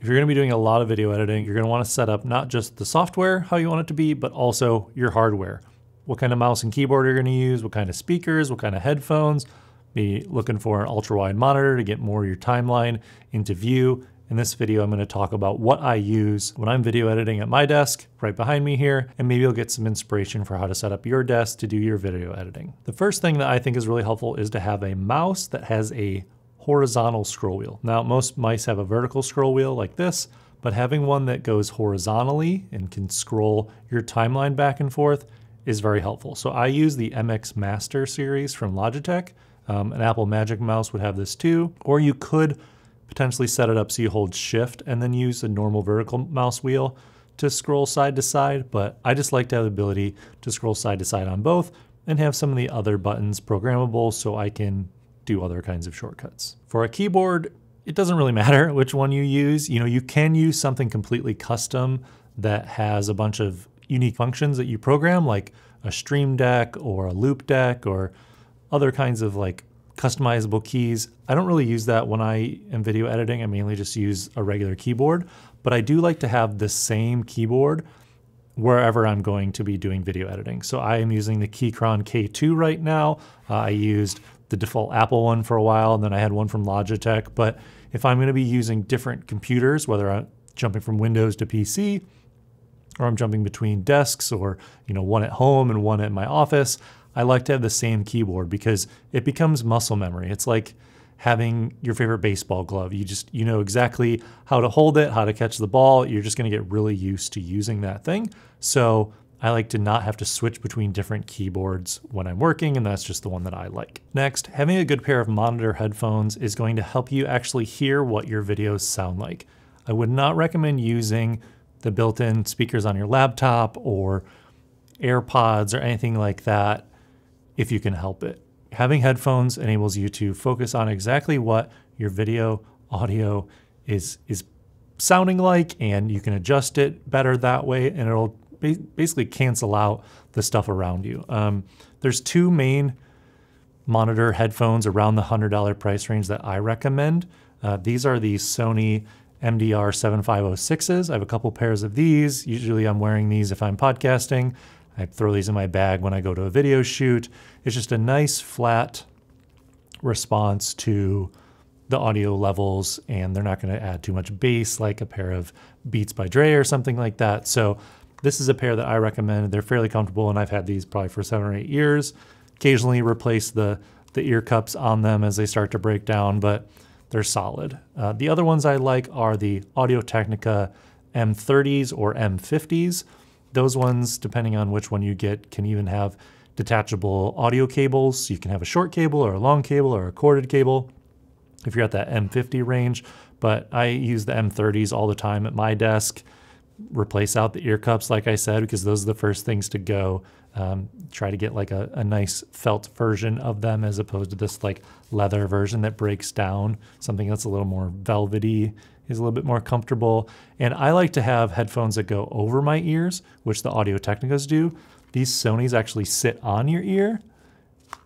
If you're gonna be doing a lot of video editing, you're gonna wanna set up not just the software, how you want it to be, but also your hardware. What kind of mouse and keyboard you're gonna use, what kind of speakers, what kind of headphones, be looking for an ultra wide monitor to get more of your timeline into view. In this video, I'm gonna talk about what I use when I'm video editing at my desk right behind me here, and maybe you'll get some inspiration for how to set up your desk to do your video editing. The first thing that I think is really helpful is to have a mouse that has a horizontal scroll wheel. Now, most mice have a vertical scroll wheel like this, but having one that goes horizontally and can scroll your timeline back and forth is very helpful. So I use the MX Master series from Logitech. Um, an Apple Magic Mouse would have this too, or you could potentially set it up so you hold shift and then use a normal vertical mouse wheel to scroll side to side, but I just like to have the ability to scroll side to side on both and have some of the other buttons programmable so I can do other kinds of shortcuts. For a keyboard, it doesn't really matter which one you use. You know, you can use something completely custom that has a bunch of unique functions that you program, like a stream deck or a loop deck or other kinds of like customizable keys. I don't really use that when I am video editing. I mainly just use a regular keyboard, but I do like to have the same keyboard wherever I'm going to be doing video editing. So I am using the Keychron K2 right now. Uh, I used the default Apple one for a while, and then I had one from Logitech. But if I'm going to be using different computers, whether I'm jumping from Windows to PC, or I'm jumping between desks, or you know, one at home and one at my office, I like to have the same keyboard because it becomes muscle memory. It's like having your favorite baseball glove. You just you know exactly how to hold it, how to catch the ball. You're just going to get really used to using that thing. So I like to not have to switch between different keyboards when I'm working, and that's just the one that I like. Next, having a good pair of monitor headphones is going to help you actually hear what your videos sound like. I would not recommend using the built-in speakers on your laptop or AirPods or anything like that if you can help it. Having headphones enables you to focus on exactly what your video audio is is sounding like and you can adjust it better that way and it'll ba basically cancel out the stuff around you. Um, there's two main monitor headphones around the $100 price range that I recommend. Uh, these are the Sony MDR7506s. I have a couple pairs of these. Usually I'm wearing these if I'm podcasting. I throw these in my bag when I go to a video shoot. It's just a nice flat response to the audio levels and they're not going to add too much bass like a pair of Beats by Dre or something like that. So this is a pair that I recommend. They're fairly comfortable, and I've had these probably for seven or eight years. Occasionally replace the, the ear cups on them as they start to break down, but they're solid. Uh, the other ones I like are the Audio Technica M30s or M50s. Those ones, depending on which one you get, can even have detachable audio cables. you can have a short cable or a long cable or a corded cable if you're at that M50 range. But I use the M30s all the time at my desk replace out the ear cups, like I said, because those are the first things to go. Um, try to get like a, a, nice felt version of them as opposed to this like leather version that breaks down. Something that's a little more velvety is a little bit more comfortable. And I like to have headphones that go over my ears, which the Audio Technicas do. These Sony's actually sit on your ear.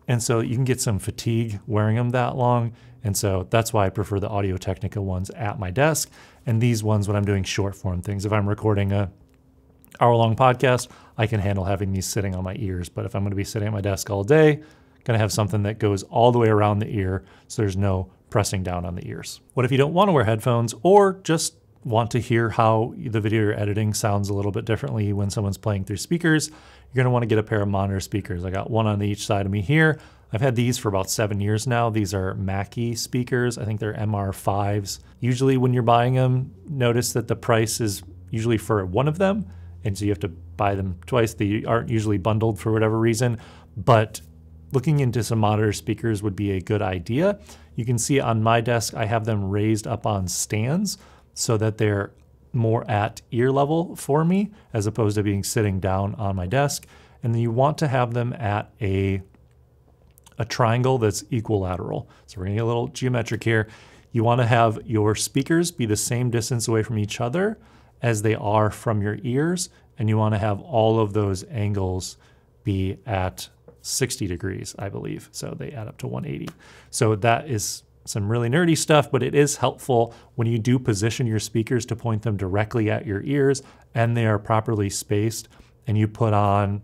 And so you can get some fatigue wearing them that long. And so that's why I prefer the Audio Technica ones at my desk and these ones when I'm doing short form things. If I'm recording a hour long podcast, I can handle having these sitting on my ears. But if I'm going to be sitting at my desk all day, going to have something that goes all the way around the ear so there's no pressing down on the ears. What if you don't want to wear headphones or just want to hear how the video you're editing sounds a little bit differently when someone's playing through speakers? You're going to want to get a pair of monitor speakers. I got one on each side of me here. I've had these for about seven years now. These are Mackie speakers. I think they're MR5s. Usually when you're buying them, notice that the price is usually for one of them. And so you have to buy them twice. They aren't usually bundled for whatever reason, but looking into some monitor speakers would be a good idea. You can see on my desk, I have them raised up on stands so that they're more at ear level for me as opposed to being sitting down on my desk. And then you want to have them at a a triangle that's equilateral. So we're gonna get a little geometric here. You wanna have your speakers be the same distance away from each other as they are from your ears, and you wanna have all of those angles be at 60 degrees, I believe. So they add up to 180. So that is some really nerdy stuff, but it is helpful when you do position your speakers to point them directly at your ears and they are properly spaced and you put on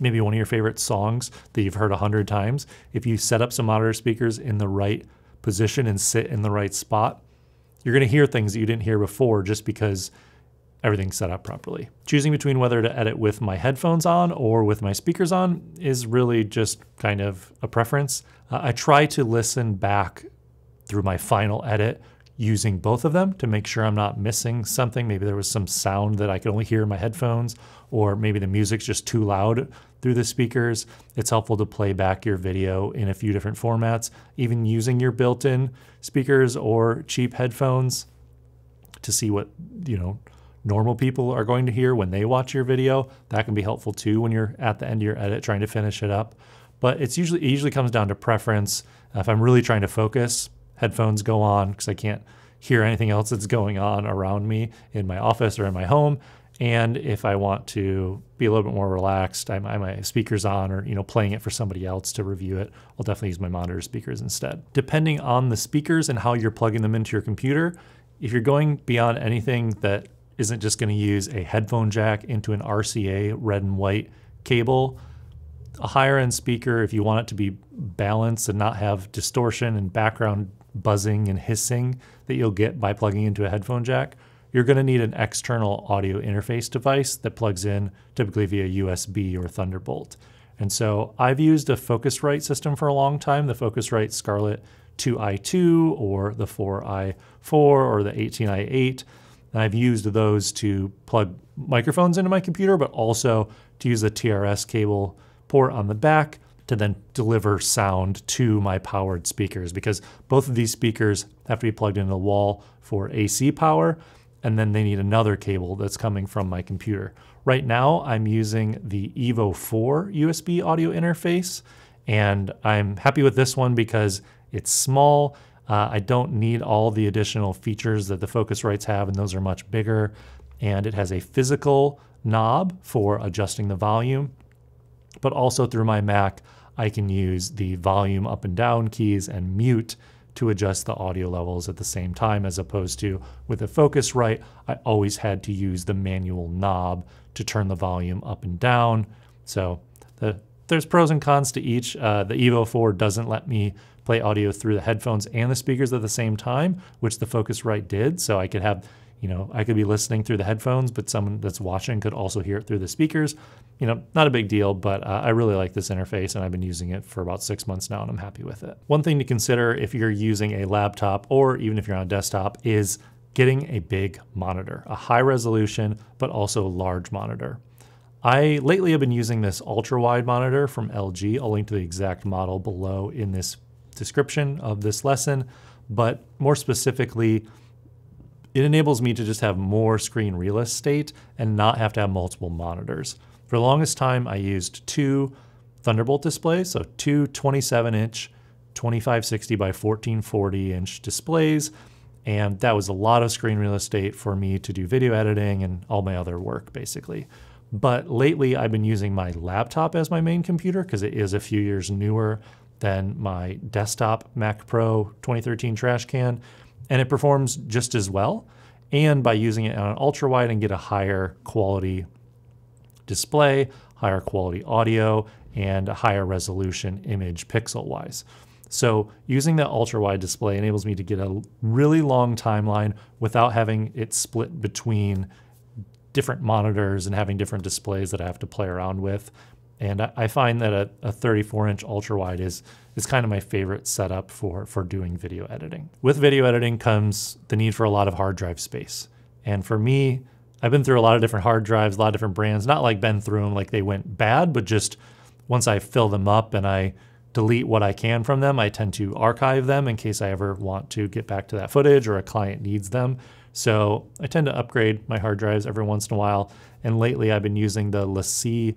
maybe one of your favorite songs that you've heard a hundred times, if you set up some monitor speakers in the right position and sit in the right spot, you're going to hear things that you didn't hear before just because everything's set up properly. Choosing between whether to edit with my headphones on or with my speakers on is really just kind of a preference. Uh, I try to listen back through my final edit using both of them to make sure I'm not missing something. Maybe there was some sound that I could only hear in my headphones, or maybe the music's just too loud through the speakers. It's helpful to play back your video in a few different formats, even using your built-in speakers or cheap headphones to see what, you know, normal people are going to hear when they watch your video. That can be helpful too when you're at the end of your edit trying to finish it up. But it's usually it usually comes down to preference. If I'm really trying to focus, headphones go on because I can't hear anything else that's going on around me in my office or in my home. And if I want to be a little bit more relaxed, I, I my speakers on or you know playing it for somebody else to review it. I'll definitely use my monitor speakers instead. Depending on the speakers and how you're plugging them into your computer, if you're going beyond anything that isn't just going to use a headphone jack into an RCA red and white cable, a higher end speaker, if you want it to be balanced and not have distortion and background buzzing and hissing that you'll get by plugging into a headphone jack, you're going to need an external audio interface device that plugs in typically via USB or Thunderbolt. And so I've used a Focusrite system for a long time, the Focusrite Scarlett 2i2 or the 4i4 or the 18i8. And I've used those to plug microphones into my computer, but also to use the TRS cable port on the back to then deliver sound to my powered speakers because both of these speakers have to be plugged into the wall for AC power and then they need another cable that's coming from my computer. Right now I'm using the Evo 4 USB audio interface and I'm happy with this one because it's small. Uh, I don't need all the additional features that the Focusrites have and those are much bigger. And it has a physical knob for adjusting the volume but also through my Mac, I can use the volume up and down keys and mute to adjust the audio levels at the same time, as opposed to with a Focusrite, I always had to use the manual knob to turn the volume up and down. So the, there's pros and cons to each. Uh, the Evo 4 doesn't let me play audio through the headphones and the speakers at the same time, which the Focusrite did. So I could have you know, I could be listening through the headphones, but someone that's watching could also hear it through the speakers. You know, not a big deal, but uh, I really like this interface and I've been using it for about six months now and I'm happy with it. One thing to consider if you're using a laptop or even if you're on a desktop is getting a big monitor, a high resolution, but also large monitor. I lately have been using this ultra wide monitor from LG. I'll link to the exact model below in this description of this lesson, but more specifically, it enables me to just have more screen real estate and not have to have multiple monitors. For the longest time, I used two Thunderbolt displays, so two 27 inch, 2560 by 1440 inch displays. And that was a lot of screen real estate for me to do video editing and all my other work basically. But lately I've been using my laptop as my main computer because it is a few years newer than my desktop Mac Pro 2013 trash can and it performs just as well. And by using it on an ultra wide and get a higher quality display, higher quality audio, and a higher resolution image pixel wise. So using that ultra wide display enables me to get a really long timeline without having it split between different monitors and having different displays that I have to play around with. And I, find that a, a 34 inch ultra wide is is kind of my favorite setup for, for doing video editing. With video editing comes the need for a lot of hard drive space. And for me, I've been through a lot of different hard drives, a lot of different brands, not like been through them like they went bad, but just once I fill them up and I delete what I can from them, I tend to archive them in case I ever want to get back to that footage or a client needs them. So I tend to upgrade my hard drives every once in a while. And lately I've been using the LaCie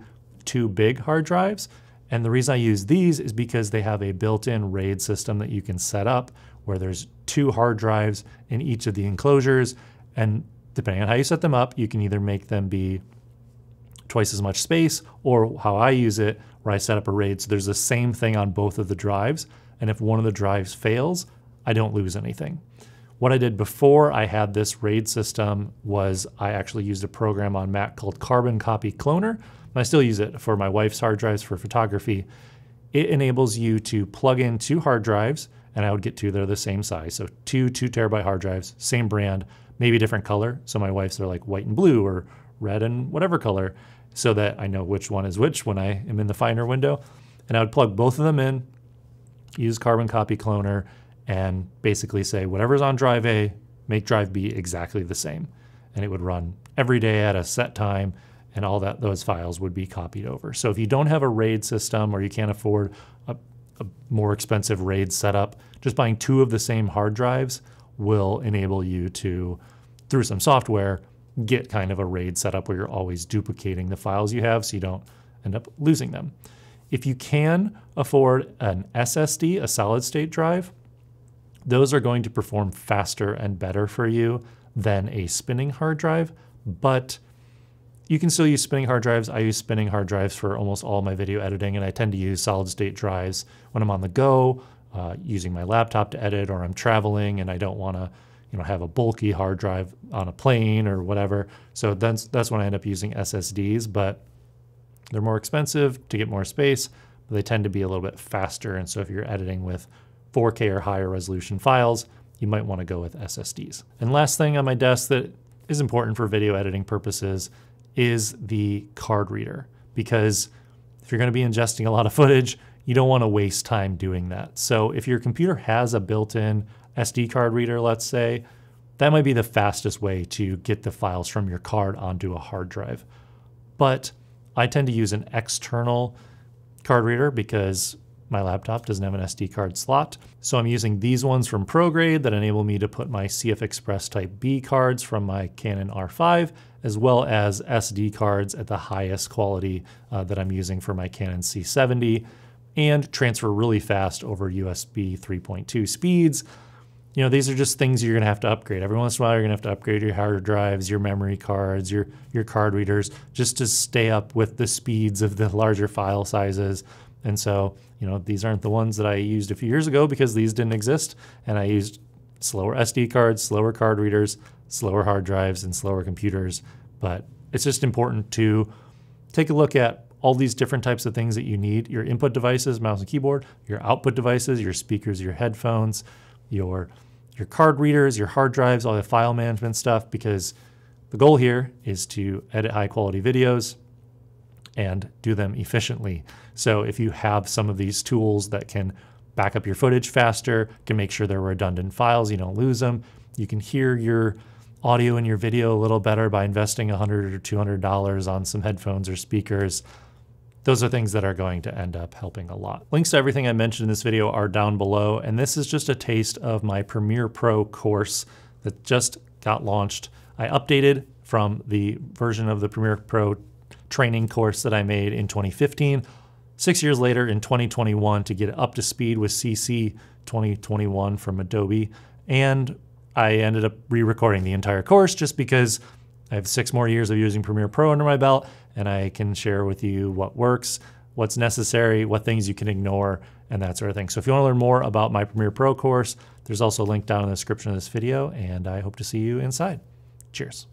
two big hard drives. And the reason I use these is because they have a built-in RAID system that you can set up where there's two hard drives in each of the enclosures. And depending on how you set them up, you can either make them be twice as much space or how I use it where I set up a RAID. So there's the same thing on both of the drives. And if one of the drives fails, I don't lose anything. What I did before I had this RAID system was I actually used a program on Mac called Carbon Copy Cloner, I still use it for my wife's hard drives for photography. It enables you to plug in two hard drives, and I would get two that are the same size. So two two terabyte hard drives, same brand, maybe different color. So my wife's are like white and blue or red and whatever color, so that I know which one is which when I am in the finder window. And I would plug both of them in, use Carbon Copy Cloner, and basically say whatever's on drive A, make drive B exactly the same. And it would run every day at a set time and all that those files would be copied over. So if you don't have a RAID system or you can't afford a, a more expensive RAID setup, just buying two of the same hard drives will enable you to, through some software, get kind of a RAID setup where you're always duplicating the files you have so you don't end up losing them. If you can afford an SSD, a solid state drive, those are going to perform faster and better for you than a spinning hard drive, but you can still use spinning hard drives. I use spinning hard drives for almost all my video editing, and I tend to use solid state drives when I'm on the go, uh, using my laptop to edit, or I'm traveling and I don't want to, you know, have a bulky hard drive on a plane or whatever. So that's that's when I end up using SSDs, but they're more expensive to get more space. But they tend to be a little bit faster, and so if you're editing with 4K or higher resolution files, you might wanna go with SSDs. And last thing on my desk that is important for video editing purposes is the card reader. Because if you're gonna be ingesting a lot of footage, you don't wanna waste time doing that. So if your computer has a built-in SD card reader, let's say, that might be the fastest way to get the files from your card onto a hard drive. But I tend to use an external card reader because my laptop doesn't have an SD card slot, so I'm using these ones from ProGrade that enable me to put my CF Express Type B cards from my Canon R5, as well as SD cards at the highest quality uh, that I'm using for my Canon C70, and transfer really fast over USB 3.2 speeds. You know, these are just things you're gonna have to upgrade. Every once in a while, you're gonna have to upgrade your hard drives, your memory cards, your, your card readers, just to stay up with the speeds of the larger file sizes and so, you know, these aren't the ones that I used a few years ago because these didn't exist. And I used slower SD cards, slower card readers, slower hard drives, and slower computers. But it's just important to take a look at all these different types of things that you need your input devices, mouse and keyboard, your output devices, your speakers, your headphones, your your card readers, your hard drives, all the file management stuff, because the goal here is to edit high quality videos and do them efficiently. So if you have some of these tools that can back up your footage faster, can make sure they're redundant files, you don't lose them, you can hear your audio and your video a little better by investing $100 or $200 on some headphones or speakers. Those are things that are going to end up helping a lot. Links to everything I mentioned in this video are down below, and this is just a taste of my Premiere Pro course that just got launched. I updated from the version of the Premiere Pro training course that I made in 2015 six years later in 2021 to get up to speed with CC 2021 from Adobe. And I ended up re recording the entire course just because I have six more years of using Premiere Pro under my belt and I can share with you what works, what's necessary, what things you can ignore, and that sort of thing. So if you want to learn more about my Premiere Pro course, there's also a link down in the description of this video, and I hope to see you inside. Cheers.